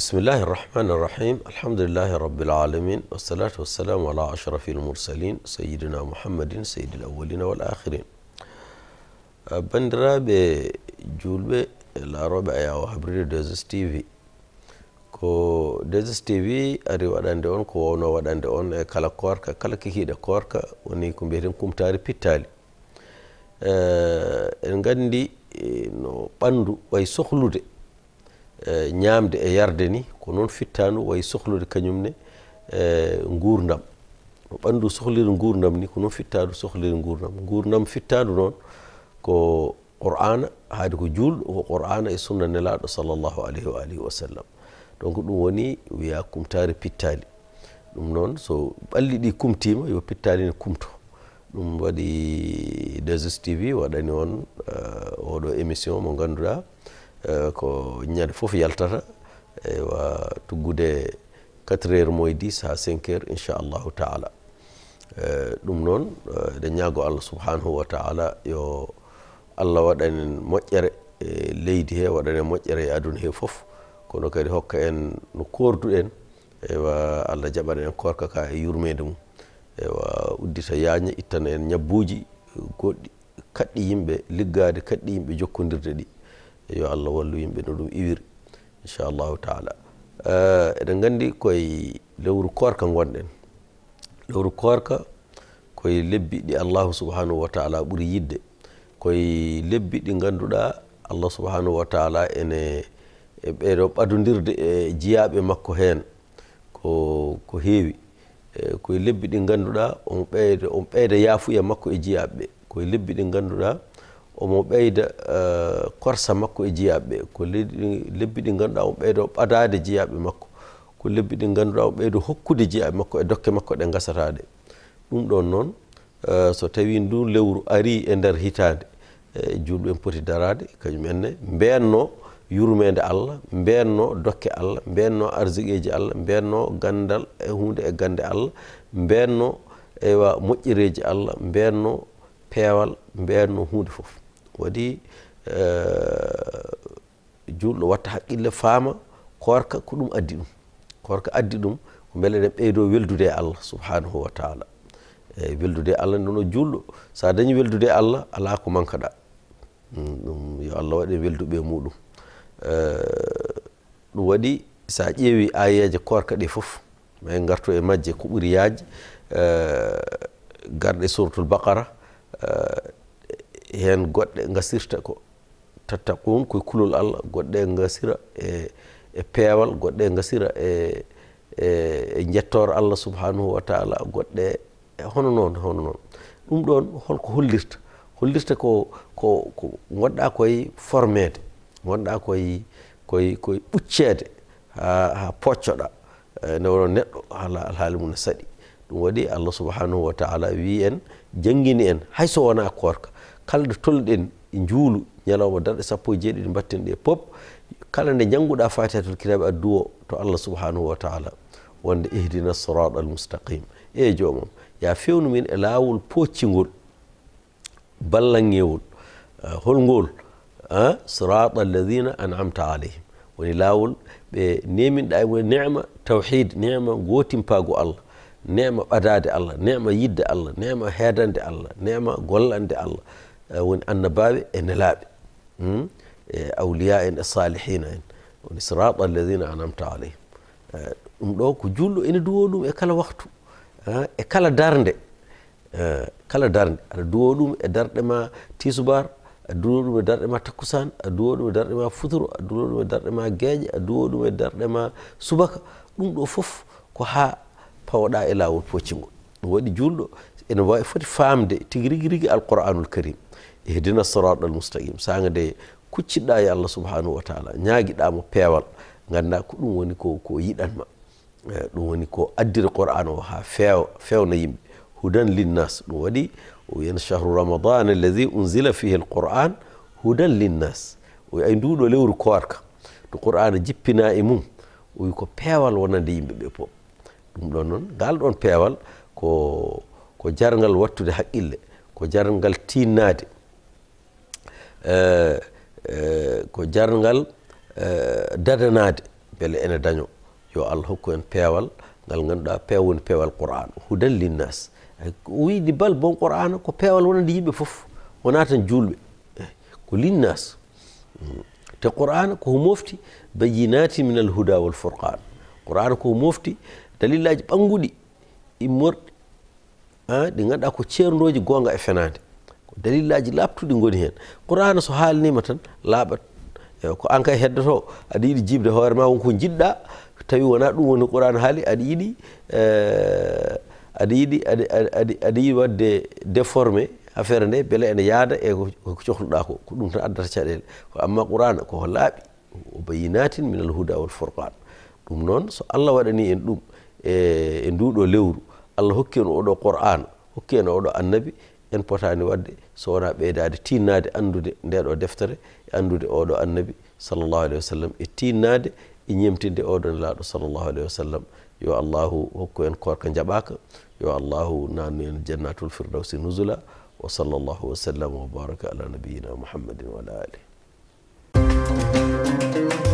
بسم الله الرحمن الرحيم الحمد لله رب العالمين والصلاة والسلام على أشرف المرسلين سيدنا محمد سيد الأولين والآخرين بندرا بجول بالربع يا وحبري دوزس تي في كو دوزس تي في أري ودان دون كو ونو ودان دون كالا كواركا كالا كيكي دا كواركا ونيكم بيهرم كم تاري بي تالي أه نغاندي نو بندو واي سخلو دي Eh, ñaamde e yarde ni ko noon fittaanu wayi sohlude kañumne eh, nguurndam o ɓanndu sohlire nguurndam ni ko noon fittaanu sohlire nguurndam nguurndam fittaandu noon ko qur'ana haade ko juulɗo ko qur'ana e sunna nelaaɗo salllahu alayhi wa alihi wa sallam donc ɗum woni wiya kumtaare pittaali ɗum noon so ɓalli ɗi kumtiima yo pittaali ne kumto ɗum waɗi desus tv waɗani on eh, oɗo émission mo ngannduɗaa Euh, ko ñade fof yaltata ewa tuggude 4 heure moye 10 ha 5 heure inchallahu taala euh, ɗum noon ede euh, ñaago allah subhanahu wa taala yo allah waɗanen moƴƴere e leydi he waɗanen moƴƴere e aduna he fof kono kadi hokka en no korduɗen ewa allah jaɓana en korka ka e yurmede mum ewa uddita yaña ittana en ñabbuji goɗɗi kaɗɗi yimɓe liggade kaɗɗi yimɓe jokkodirde ɗi yo allah wallu yimɓe no ɗum iwiri inchallahu taala eh, eɗen gandi koye lewru korka gonɗen lewru korka koye lebbi ɗi allahu subhanahu wa taala ɓuuri yidde koye lebbi ɗi ganduɗa allah subhanahu wa taala ene ɓeɗo ɓadodirde e, e jiyaɓe makko hen ko ko heewi eh, koye lebbi ɗi ganduɗa on ɓeyde on ɓeyde yaafuya makko e jiyaɓeɓe koye lebbi ɗi ganduɗa omo ɓeyda eh, korsa makko e jeyaɓeɓe ko lebbi ɗi ganduɗa omo ɓeydo ɓadade jeyaɓe makko ko lebbi ɗi ganduɗa omo ɓeydo hokkude jeyaɓe makko e dokke makko ɗe gasataɗe ɗum ɗon noon eh, so tawi ndu lewru ari e nder hitande e julɓen poti darade kañumenne benno yurmede allah benno dokke allah benno arsigueji allah benno gandal e hunde e gande allah benno ewa moƴƴereji allah benno peewal benno hunde foof woni eh, juulɗo watta haqqille faama korka ko ɗum addi ɗum korka addi ɗum ko beele eɗen ɓeydo weldude e allah subhanahu wa taala e weldude e allah ndono juulɗo sa dañi weldude e allah ala ko mankaɗa mm, ɗum yo allah waɗe welduɓe muɗum eh, ɗum waɗi sa ƴeewi ayeje korka ɗe foof ma en gartu e majje ko ɓuri yaaji eh, garɗe suratul baqara hen goɗɗe gasirta ko tattaqun koye kulol allah goɗɗe gasira e e peewal goɗɗe gasira e e, e jettoro allah subhanahu wa taala goɗɗe e hono noon hono noon ɗum ɗon holko hollirta hollirta ko ko ko gonɗa koye formede gonɗa koye koy koye ɓuccede ha ha poccoɗa e, nde wono neɗɗo hala alhaali mum ne saɗi ɗum waɗi allah subhanahu wa taala wi en jangini en hayso wona korka kala nde tolɗen juulu ñalawma darɗe sappo e jeeɗi ɗi mbatten ɗe pop kala nde jannguɗa fatiha tol kitaɓe adduwo to allah subhanahu wa taala wonde ihdina sirat al mustaqim eyyi jomam ya fewnumin e lawol poccigol ballangewol eh, holngol eh, sirat alladina anamta alayhim woni lawol ɓe neminɗa e nema tawhid nema gotimpago allah nema ɓadade allah nema yidde allah nema heedande allah nema gollande allah Eh, woni annabaɓe e nelaɓe hmm? e awliya en e salihina en woni sirata alladina anamta alayhim eh, ɗum ɗo ko julɗo ene duwo ɗum e kala waktu eh, e kala darde kala darde aɗa duwo ɗum e darɗe ma tisubar a duwo ɗum e darɗe ma takkusan a duwo ɗum e darɗe ma futuro a duwo ɗum e darɗe ma gueeƴe a duwo ɗum e darɗe ma subaka ɗum ɗo foof ko ha pawaɗa e lawol poccigol ɗum waɗi julɗo ene wawi foti famde tigui rigui rigui alqouranul karim ehdina siratal mustaqim saga de kucciɗɗa e allah subhanahu wa taala ñaguiɗamo peewal ganda ko ɗum woni ko ko yiɗanma eh, ɗum woni ko addiri qouran o ha feewa fewna yimɓe hudan linnas ɗum waɗi o wiyana chahru ramadan alladi unzila fihi l qouran hudan linnas o wi ay nduɗo lewru koor kam to qouran jippina e mum o wi ko peewal wonande yimɓeɓe foof ɗum ɗon noon ngal ɗon peewal ko ko jarngal wattude haqqille ko jarngal tinnade E, e, ko jarngal e, dadanade beele ene daño yo allah hokku en peewal ngal ngannduɗa pew woni peewal qouran hudan linnas wiide bal bon qouran ko peewal wonande yimɓe fof wona tan juulɓe ko linnas mm. te qouran koko mofti bayinati min alhuda wal furqan qouran koko mofti dalillaji ɓannguɗi immorɗi ah, ɗi ngannduɗa ko ceerdoji goonga e fenade ko dalillaji laɓtuɗi goni hen qurana so haalnima tan laaɓat ko an ka heddoto aɗa yiɗi jibde hoore ma wonko jiɗɗa tawi wona ɗum woni qur'an haali aɗa yiɗi aɗa yiɗi aɗa yiɗi wadde déformé affaire nde beele ene yaada e ko cohluɗa ko ko ɗum tan addata caɗele ko amma qurana koko laaɓi o bayinatin minal huda wal furqan ɗum noon so allah waɗani en ɗum e, e nduɗo lewru allah hokki en oɗo qur'an hokki en oɗo annabi en potani wadde so wona ɓeydade tinnade andude ndeɗo deftere e andude oɗo annabi sallllahu alahi wa sallam e tinnade e ñemtinde oɗon laaɗo sallllahu alahi wa sallam yo allahu hokku en korka jaɓaka yo allahu nannu en jannatul firdawsi nusula wa sallllahu wa sallam wa baraka ala nabiyina muhammadin wa ala alih